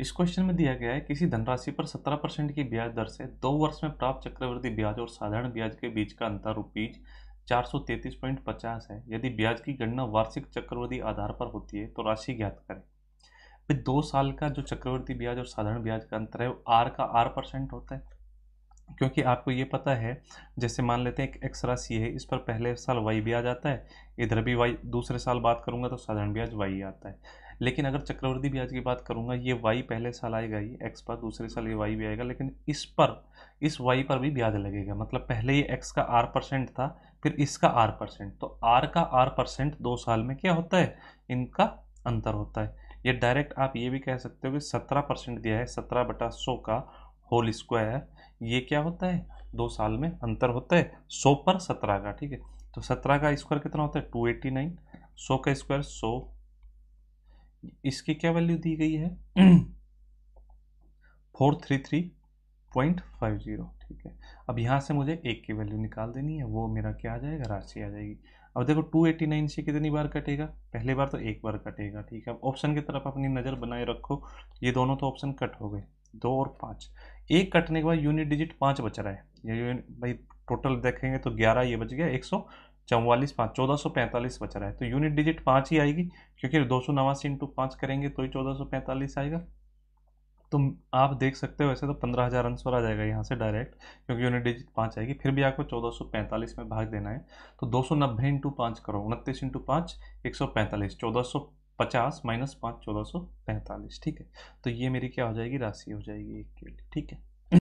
इस क्वेश्चन में दिया गया है किसी धनराशि पर 17 परसेंट की ब्याज दर से दो वर्ष में प्राप्त चक्रवृद्धि ब्याज और साधारण ब्याज के बीच का अंतर रुपीज 433.50 है यदि ब्याज की गणना वार्षिक चक्रवृद्धि आधार पर होती है तो राशि ज्ञात करें फिर दो साल का जो चक्रवृद्धि ब्याज और साधारण ब्याज का अंतर है वो आर का आर परसेंट होता है क्योंकि आपको ये पता है जैसे मान लेते हैं एक एक्स राशि है इस पर पहले साल वाई ब्याज आता है इधर भी वाई दूसरे साल बात करूंगा तो साधारण ब्याज वाई आता है लेकिन अगर चक्रवर्ती ब्याज की बात करूंगा ये वाई पहले साल आएगा ही एक्स पर दूसरे साल ये वाई भी आएगा लेकिन इस पर इस वाई पर भी ब्याज लगेगा मतलब पहले ये एक्स का आर परसेंट था फिर इसका आर परसेंट तो आर का आर परसेंट दो साल में क्या होता है इनका अंतर होता है ये डायरेक्ट आप ये भी कह सकते हो कि सत्रह परसेंट दिया है सत्रह बटा सौ का होल स्क्वायर ये क्या होता है दो साल में अंतर होता है सौ पर सत्रह का ठीक है तो सत्रह का स्क्वायर कितना होता है टू एट्टी नाइन सौ का स्क्वायर सौ इसकी क्या वैल्यू दी गई है four three three point five zero ठीक है अब यहाँ से मुझे एक की वैल्यू निकाल देनी है वो मेरा क्या आ जाएगा राशि आ जाएगी अब देखो टू एटी नाइन से कितनी बार कटेगा पहले बार तो एक बार कटेगा ठीक है अब ऑप्शन की तरफ अपनी नज़र बनाए रखो ये दोनों तो ऑप्शन कट हो गए दो और पाँच एक कटने के बाद यूनिट डिजिट पाँच बच रहा है ये भाई टोटल देखेंगे तो ग्यारह ये बच गया एक सौ चौवालीस पाँच चौदह सौ पैंतालीस बच रहा है तो यूनिट डिजिट पाँच ही आएगी क्योंकि दो सौ नवासी इंटू पाँच करेंगे तो ही चौदह सौ पैंतालीस आएगा तो आप देख सकते हो वैसे तो पंद्रह हज़ार आंसर आ जाएगा यहाँ से डायरेक्ट क्योंकि यूनिट डिजिट पाँच आएगी फिर भी आपको चौदह सौ पैंतालीस में भाग देना है तो दो सौ नब्बे इंटू पाँच करो उनतीस इंटू पाँच एक सौ पैंतालीस चौदह सौ पचास माइनस पाँच चौदह सौ पैंतालीस ठीक है तो ये मेरी क्या हो जाएगी राशि हो जाएगी एक के लिए ठीक है